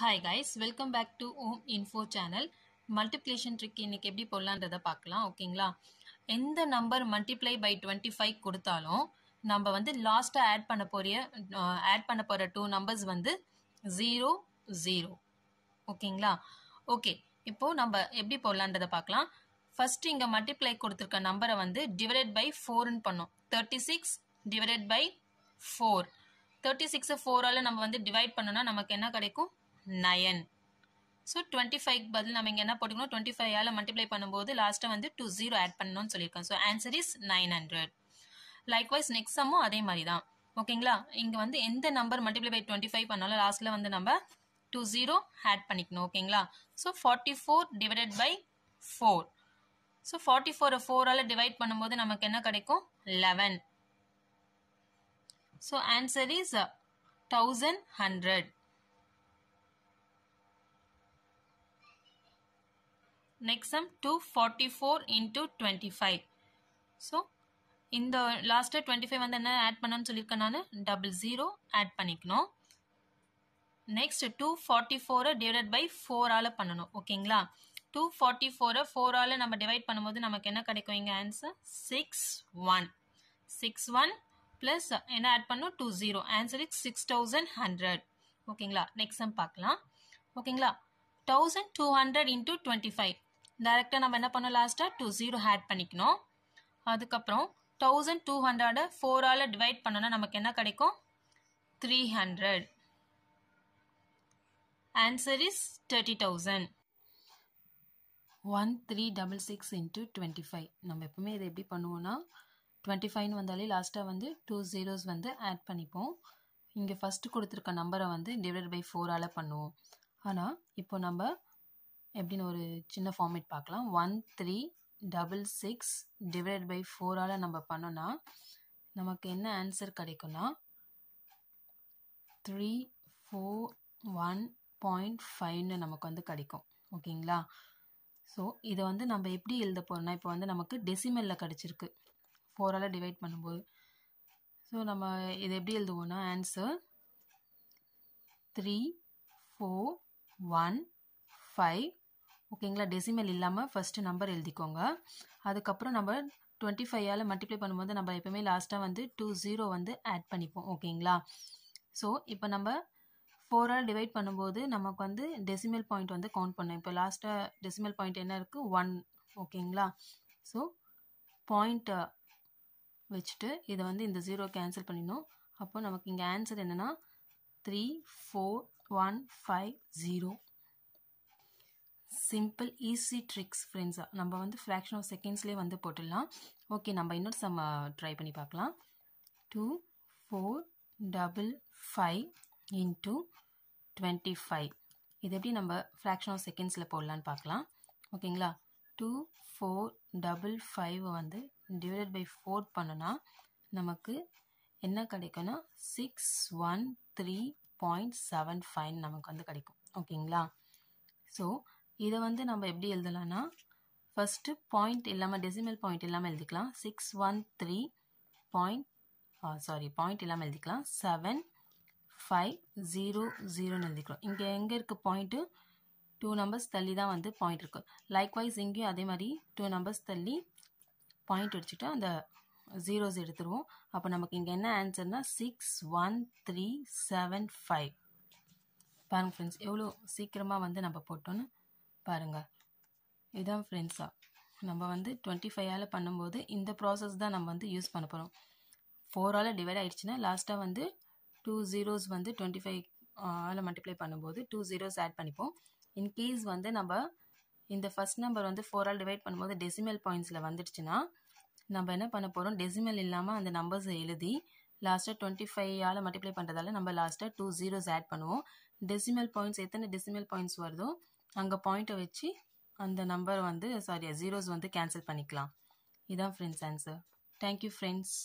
hi guys welcome back to Om info channel multiplication trick இன்னைக்கு எப்படி போடலான்றதை பார்க்கலாம் ஓகேங்களா எந்த number multiply by twenty five கொடுத்தாலும் நம்ம வந்து லாஸ்ட்டாக ஆட் பண்ண போகிற ஆட் பண்ண போகிற டூ நம்பர்ஸ் வந்து ஜீரோ ஜீரோ ஓகேங்களா ஓகே இப்போது நம்ம எப்படி போடலான்றதை பார்க்கலாம் ஃபஸ்ட்டு இங்கே மல்டிப்ளை கொடுத்துருக்க நம்பரை வந்து டிவைடட் பை ஃபோர்னு பண்ணோம் thirty six divided by four thirty சிக்ஸை ஃபோரால் நம்ம வந்து டிவைட் பண்ணோன்னா நமக்கு என்ன கிடைக்கும் நயன் ஸோ டுவெண்ட்டி ஃபைவ் பதில் நம்ம இங்கே என்ன போட்டுக்கணும் டுவெண்ட்டி ஃபைவ் மல்டிப்ளை பண்ணும்போது லாஸ்ட்டாக வந்து டூ ஜீரோ ஆட் பண்ணணும்னு சொல்லியிருக்கோம் so answer is nine hundred likewise next சம்மும் அதே மாதிரி தான் ஓகேங்களா இங்கே வந்து எந்த number multiply by twenty five பண்ணாலும் லாஸ்ட்டில் வந்து நம்ம டூ ஜீரோ ஆட் பண்ணிக்கணும் ஓகேங்களா so forty four divided by four so forty ஃபோரை ஃபோரால் டிவைட் பண்ணும்போது நமக்கு என்ன கிடைக்கும் eleven so answer is thousand hundred next sum 244 into 25 so இந்த லாஸ்ட்டு டுவெண்ட்டி ஃபைவ் வந்து என்ன ஆட் பண்ணணும்னு சொல்லியிருக்கேன் நான் டபுள் ஜீரோ ஆட் பண்ணிக்கணும் நெக்ஸ்ட் டூ ஃபார்ட்டி ஃபோரை டிவைட் பை ஃபோரால் பண்ணணும் ஓகேங்களா டூ ஃபார்ட்டி ஃபோரை ஃபோரால் நம்ம டிவைட் பண்ணும்போது நமக்கு என்ன கிடைக்கும் இங்கே answer six one six one plus என்ன ஆட் பண்ணும் two zero is 6100 six thousand hundred ஓகேங்களா நெக்ஸ்ட் சம் பார்க்கலாம் ஓகேங்களா தௌசண்ட் டூ ஹண்ட்ரட் ஃபைவ் டேரெக்டாக நம்ம என்ன பண்ணோம் லாஸ்ட்டாக டூ ஜீரோ ஆட் பண்ணிக்கணும் அதுக்கப்புறம் தௌசண்ட் டூ ஹண்ட்ரடை ஃபோரால் டிவைட் பண்ணோம்னா நமக்கு என்ன கிடைக்கும் three hundred answer is thirty thousand one three double six into twenty five நம்ம எப்பவுமே இதை எப்படி பண்ணுவோம்னா டுவெண்ட்டி ஃபைவ்னு வந்தாலே லாஸ்ட்டாக வந்து டூ ஜீரோஸ் வந்து ஆட் பண்ணிப்போம் இங்கே ஃபஸ்ட்டு கொடுத்துருக்க நம்பரை வந்து டிவைட் பை ஃபோரால் பண்ணுவோம் ஆனால் இப்போ நம்ம எப்படின்னு ஒரு சின்ன ஃபார்மேட் பார்க்கலாம் one three double six divide by ஃபோரால் நம்ம பண்ணோன்னா நமக்கு என்ன ஆன்சர் கிடைக்கும்னா த்ரீ ஃபோர் ஒன் பாயிண்ட் ஃபைவ்னு நமக்கு வந்து கிடைக்கும் ஓகேங்களா ஸோ இதை வந்து நம்ம எப்படி எழுத போகிறோம்னா இப்போ வந்து நமக்கு டெசிமலில் கிடச்சிருக்கு ஃபோரால் டிவைட் பண்ணும்போது ஸோ நம்ம இதை எப்படி எழுதுவோம்னா answer three four one five ஓகேங்களா டெசிமல் இல்லாமல் ஃபஸ்ட்டு நம்பர் எழுதிக்கோங்க அதுக்கப்புறம் நம்ம டுவெண்ட்டி ஃபைவ்வால் மல்டிப்ளை பண்ணும்போது நம்ம எப்போயுமே லாஸ்ட்டாக வந்து டூ ஜீரோ வந்து ஆட் பண்ணிப்போம் ஓகேங்களா ஸோ இப்போ நம்ம ஃபோரால் டிவைட் பண்ணும்போது நமக்கு வந்து டெசிமல் பாயிண்ட் வந்து கவுண்ட் பண்ணோம் இப்போ லாஸ்ட்டாக டெசிமல் பாயிண்ட் என்ன இருக்குது ஒன் ஓகேங்களா ஸோ பாயிண்ட்டை வச்சுட்டு இதை வந்து இந்த ஜீரோ கேன்சல் பண்ணிடணும் அப்போ நமக்கு இங்கே ஆன்சர் என்னென்னா three four one five zero simple easy tricks ஃப்ரெண்ட்ஸாக நம்ம வந்து ஃப்ராக்ஷன் ஆஃப் செகண்ட்ஸ்லேயே வந்து போட்டுடலாம் ஓகே நம்ம இன்னொரு சம்ம ட்ரை பண்ணி பார்க்கலாம் two four double five into twenty five இது எப்படி நம்ம ஃப்ராக்ஷன் ஆஃப் செகண்ட்ஸில் போடலான்னு பார்க்கலாம் ஓகேங்களா டூ ஃபோர் டபுள் ஃபைவ் வந்து டிவைட் பை ஃபோர் பண்ணோன்னா நமக்கு என்ன கிடைக்கும்னா six one three point seven five நமக்கு வந்து கிடைக்கும் ஓகேங்களா ஸோ இதை வந்து நம்ம எப்படி எழுதலாம்னா ஃபஸ்ட்டு பாயிண்ட் இல்லாமல் டெசிமல் பாயிண்ட் இல்லாமல் எழுதிக்கலாம் six one three point sorry point இல்லாமல் எழுதிக்கலாம் செவன் ஃபைவ் ஜீரோ ஜீரோன்னு எழுதிக்கிறோம் இங்கே எங்கே இருக்குது பாயிண்ட்டு டூ நம்பர்ஸ் தள்ளி தான் வந்து பாயிண்ட் இருக்குது லைக்வைஸ் இங்கேயும் அதே மாதிரி டூ நம்பர்ஸ் தள்ளி பாயிண்ட் அடிச்சுட்டு அந்த ஜீரோஸ் எடுத்துருவோம் அப்போ நமக்கு இங்கே என்ன ஆன்சர்னால் six one three seven five பாருங்க ஃப்ரெண்ட்ஸ் எவ்வளோ சீக்கிரமாக வந்து நம்ம போட்டோன்னு பாருங்கள் இதுதான் ஃப்ரெண்ட்ஸா நம்ம வந்து டுவெண்ட்டி ஃபைவால் பண்ணும்போது இந்த ப்ராசஸ் தான் நம்ம வந்து யூஸ் பண்ண போகிறோம் ஃபோரால் டிவைட் ஆகிடுச்சுன்னா லாஸ்ட்டாக வந்து டூ ஜீரோஸ் வந்து டுவெண்ட்டி ஃபைவ் ஆல் மல்டிப்ளை பண்ணும்போது டூ ஜீரோஸ் ஆட் பண்ணிப்போம் இன்கேஸ் வந்து நம்ம இந்த ஃபஸ்ட் நம்பர் வந்து ஃபோரால் டிவைட் பண்ணும்போது டெசிமல் பாயிண்ட்ஸில் வந்துடுச்சுன்னா நம்ம என்ன பண்ண போகிறோம் டெசிமல் இல்லாமல் அந்த நம்பர்ஸை எழுதி லாஸ்ட்டாக டுவெண்ட்டி ஃபைவால் மல்டிப்ளை பண்ணுறதால நம்ம லாஸ்ட்டாக டூ ஜீரோஸ் ஆட் பண்ணுவோம் டெசிமல் பாயிண்ட்ஸ் எத்தனை டெசிமல் பாயிண்ட்ஸ் வருதோ அங்கே பாயிண்ட்டை வச்சு அந்த நம்பர் வந்து சாரி ஜீரோஸ் வந்து கேன்சல் பண்ணிக்கலாம் இதுதான் ஃப்ரெண்ட்ஸ் ஆன்சர் தேங்க்யூ ஃப்ரெண்ட்ஸ்